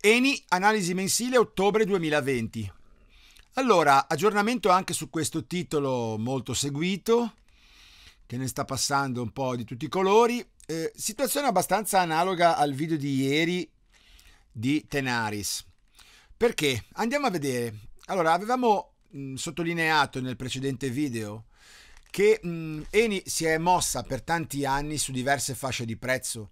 Eni, analisi mensile ottobre 2020. Allora, aggiornamento anche su questo titolo molto seguito, che ne sta passando un po' di tutti i colori. Eh, situazione abbastanza analoga al video di ieri di Tenaris. Perché? Andiamo a vedere. Allora, avevamo mh, mm, sottolineato nel precedente video che mh, mm, Eni si è mossa per tanti anni su diverse fasce di prezzo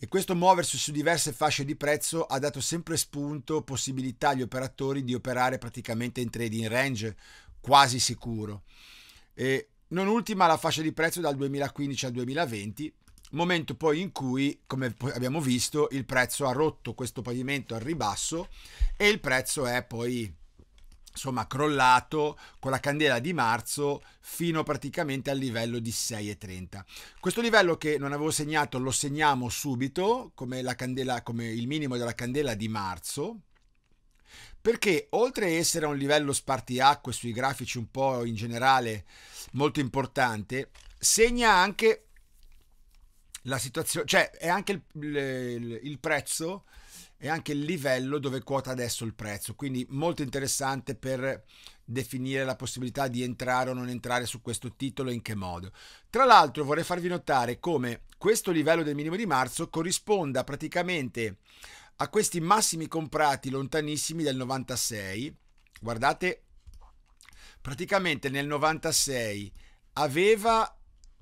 e questo muoversi su diverse fasce di prezzo ha dato sempre spunto possibilità agli operatori di operare praticamente in trading range quasi sicuro. E non ultima la fascia di prezzo dal 2015 al 2020, momento poi in cui, come abbiamo visto, il prezzo ha rotto questo pavimento al ribasso e il prezzo è poi insomma crollato con la candela di marzo fino praticamente al livello di 6,30. Questo livello che non avevo segnato lo segniamo subito come, la candela, come il minimo della candela di marzo perché oltre a essere a un livello spartiacque sui grafici un po' in generale molto importante, segna anche la situazione, cioè è anche il, il, il prezzo e anche il livello dove quota adesso il prezzo. Quindi molto interessante per definire la possibilità di entrare o non entrare su questo titolo e in che modo. Tra l'altro vorrei farvi notare come questo livello del minimo di marzo corrisponda praticamente a questi massimi comprati lontanissimi del 96. Guardate, praticamente nel 96 aveva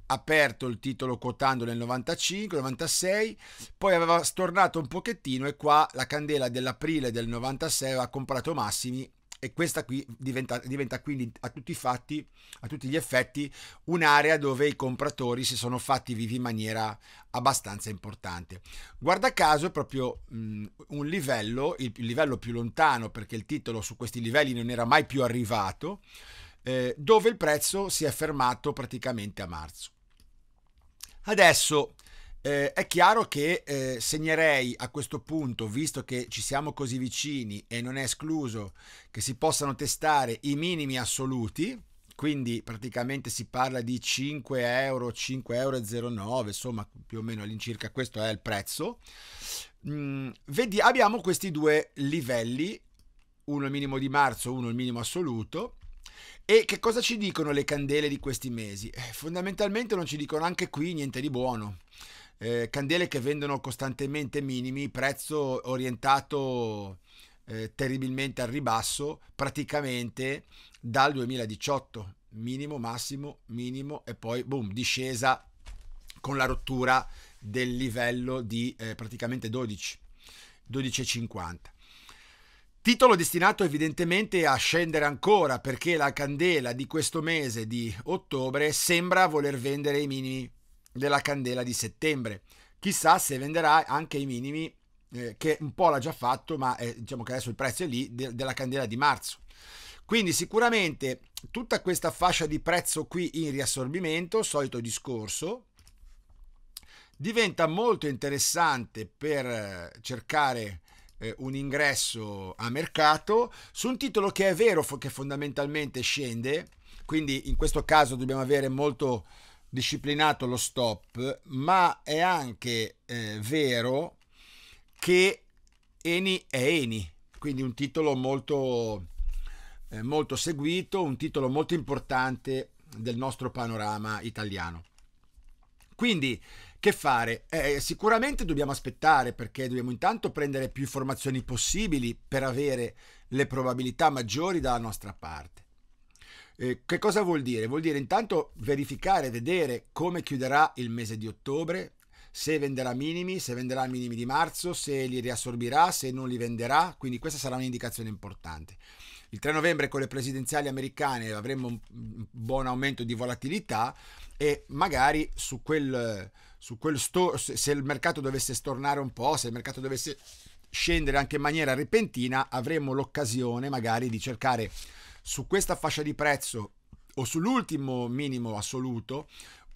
aperto il titolo quotando nel 95, 96, poi aveva stornato un pochettino e qua la candela dell'aprile del 96 aveva comprato massimi e questa qui diventa, diventa quindi a tutti i fatti, a tutti gli effetti, un'area dove i compratori si sono fatti vivi in maniera abbastanza importante. Guarda caso, è proprio mh, un livello, il, il livello più lontano, perché il titolo su questi livelli non era mai più arrivato, eh, dove il prezzo si è fermato praticamente a marzo. Adesso eh, è chiaro che eh, segnerei a questo punto, visto che ci siamo così vicini e non è escluso che si possano testare i minimi assoluti, quindi praticamente si parla di 5 euro, 5,09 euro, insomma più o meno all'incirca questo è il prezzo. Mm, vedi, abbiamo questi due livelli, uno il minimo di marzo, uno il minimo assoluto, e che cosa ci dicono le candele di questi mesi? Eh, fondamentalmente non ci dicono anche qui niente di buono. Eh, candele che vendono costantemente minimi, prezzo orientato eh, terribilmente al ribasso, praticamente dal 2018, minimo, massimo, minimo e poi boom, discesa con la rottura del livello di eh, praticamente 12, 12,50. Titolo destinato evidentemente a scendere ancora perché la candela di questo mese di ottobre sembra voler vendere i minimi della candela di settembre. Chissà se venderà anche i minimi eh, che un po' l'ha già fatto, ma eh, diciamo che adesso il prezzo è lì de della candela di marzo. Quindi sicuramente tutta questa fascia di prezzo qui in riassorbimento, solito discorso, diventa molto interessante per eh, cercare eh, un ingresso a mercato su un titolo che è vero che fondamentalmente scende, quindi in questo caso dobbiamo avere molto disciplinato lo stop, ma è anche eh, vero che Eni è Eni, quindi un titolo molto, eh, molto seguito, un titolo molto importante del nostro panorama italiano. Quindi che fare? Eh, sicuramente dobbiamo aspettare perché dobbiamo intanto prendere più informazioni possibili per avere le probabilità maggiori dalla nostra parte. Eh, che cosa vuol dire? Vuol dire intanto verificare, vedere come chiuderà il mese di ottobre, se venderà minimi, se venderà minimi di marzo, se li riassorbirà, se non li venderà, quindi questa sarà un'indicazione importante. Il 3 novembre con le presidenziali americane avremo un buon aumento di volatilità e magari su quel, su quel sto, se il mercato dovesse stornare un po', se il mercato dovesse scendere anche in maniera repentina, avremo l'occasione magari di cercare su questa fascia di prezzo o sull'ultimo minimo assoluto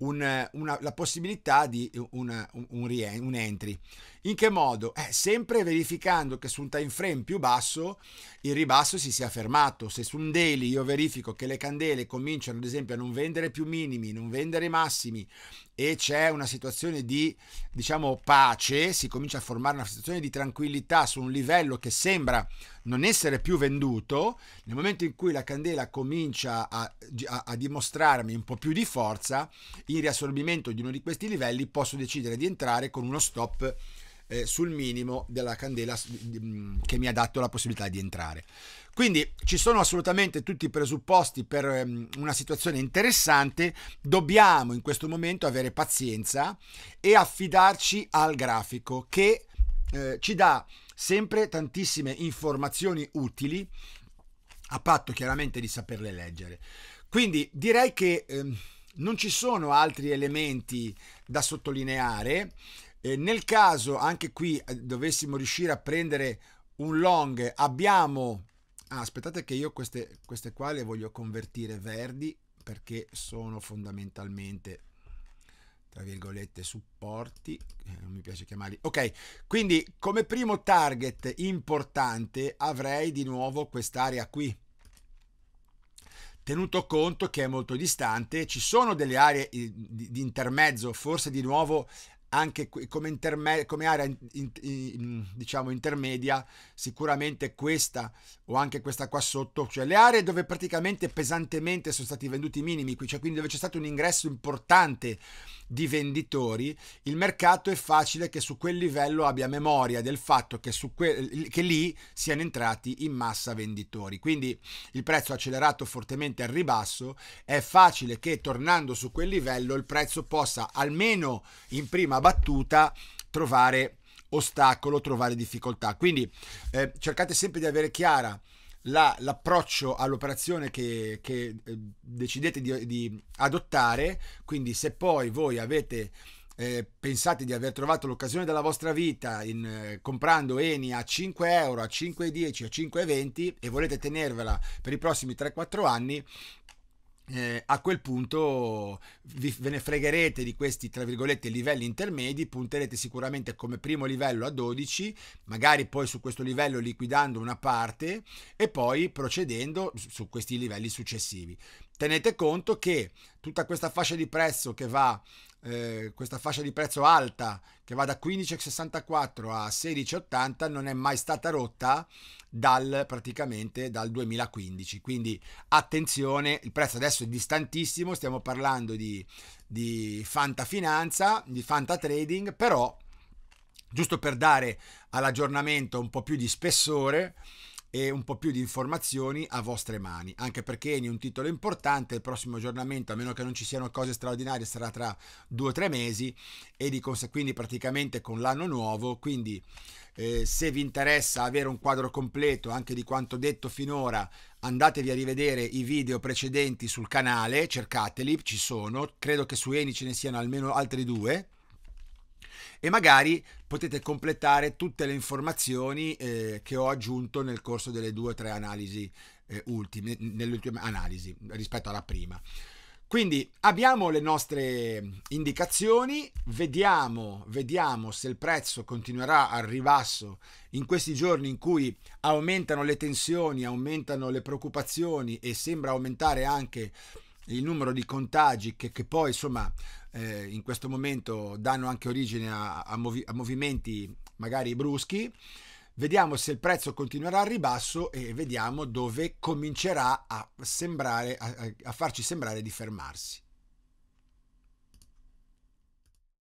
un, una, la possibilità di una, un, un, entry. In che modo? Eh, sempre verificando che su un time frame più basso il ribasso si sia fermato. Se su un daily io verifico che le candele cominciano ad esempio a non vendere più minimi, non vendere massimi e c'è una situazione di diciamo pace, si comincia a formare una situazione di tranquillità su un livello che sembra non essere più venduto, nel momento in cui la candela comincia a, a, a dimostrarmi un po' più di forza, in riassorbimento di uno di questi livelli posso decidere di entrare con uno stop eh, sul minimo della candela mm, che mi ha dato la possibilità di entrare. Quindi ci sono assolutamente tutti i presupposti per ehm, una situazione interessante, dobbiamo in questo momento avere pazienza e affidarci al grafico che eh, ci dà sempre tantissime informazioni utili a patto chiaramente di saperle leggere. Quindi direi che eh, non ci sono altri elementi da sottolineare. E nel caso anche qui eh, dovessimo riuscire a prendere un long, abbiamo... Ah, aspettate che io queste, queste qua le voglio convertire verdi perché sono fondamentalmente tra virgolette supporti eh, non mi piace chiamarli ok quindi come primo target importante avrei di nuovo quest'area qui tenuto conto che è molto distante ci sono delle aree eh, di intermezzo forse di nuovo anche come, interme- come area in, in, in, diciamo intermedia sicuramente questa o anche questa qua sotto cioè le aree dove praticamente pesantemente sono stati venduti i minimi qui cioè quindi dove c'è stato un ingresso importante di venditori il mercato è facile che su quel livello abbia memoria del fatto che, su que- che lì siano entrati in massa venditori quindi il prezzo è accelerato fortemente al ribasso è facile che tornando su quel livello il prezzo possa almeno in prima battuta trovare ostacolo, trovare difficoltà. Quindi eh, cercate sempre di avere chiara la, l'approccio all'operazione che, che eh, decidete di, di, adottare, quindi se poi voi avete eh, pensate di aver trovato l'occasione della vostra vita in, eh, comprando Eni a 5 euro, a 5,10, a 5,20 e volete tenervela per i prossimi 3-4 anni, eh, a quel punto vi, ve ne fregherete di questi tra virgolette livelli intermedi, punterete sicuramente come primo livello a 12, magari poi su questo livello liquidando una parte e poi procedendo su questi livelli successivi. Tenete conto che tutta questa fascia di prezzo che va eh, questa fascia di prezzo alta che va da 15,64 a 16,80 non è mai stata rotta dal, praticamente dal 2015 quindi attenzione il prezzo adesso è distantissimo stiamo parlando di, di fantafinanza di fanta trading però giusto per dare all'aggiornamento un po' più di spessore e un po' più di informazioni a vostre mani, anche perché Eni è un titolo importante, il prossimo aggiornamento, a meno che non ci siano cose straordinarie, sarà tra due o tre mesi e di conseguenza quindi praticamente con l'anno nuovo, quindi eh, se vi interessa avere un quadro completo anche di quanto detto finora, andatevi a rivedere i video precedenti sul canale, cercateli, ci sono, credo che su Eni ce ne siano almeno altri due e magari potete completare tutte le informazioni eh, che ho aggiunto nel corso delle due o tre analisi eh, ultime, nell'ultima analisi rispetto alla prima. Quindi abbiamo le nostre indicazioni, vediamo, vediamo, se il prezzo continuerà al ribasso in questi giorni in cui aumentano le tensioni, aumentano le preoccupazioni e sembra aumentare anche il numero di contagi che, che poi insomma eh, in questo momento danno anche origine a, a, movi- a movimenti magari bruschi, vediamo se il prezzo continuerà a ribasso e vediamo dove comincerà a, sembrare, a, a farci sembrare di fermarsi.